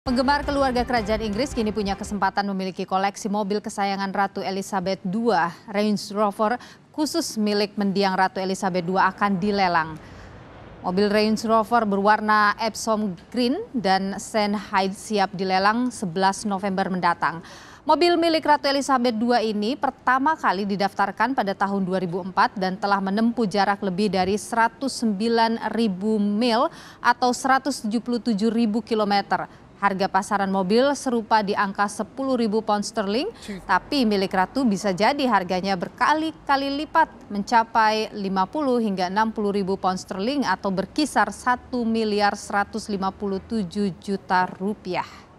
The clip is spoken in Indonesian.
Penggemar keluarga kerajaan Inggris kini punya kesempatan memiliki koleksi mobil kesayangan Ratu Elizabeth II. Range Rover khusus milik mendiang Ratu Elizabeth II akan dilelang. Mobil Range Rover berwarna Epsom Green dan Saint Hyde siap dilelang 11 November mendatang. Mobil milik Ratu Elizabeth II ini pertama kali didaftarkan pada tahun 2004 dan telah menempuh jarak lebih dari 109.000 mil atau 177.000 kilometer Harga pasaran mobil serupa di angka 10.000 pound sterling, tapi milik Ratu bisa jadi harganya berkali-kali lipat mencapai 50 hingga 60.000 pound sterling atau berkisar 1 miliar 157 juta rupiah.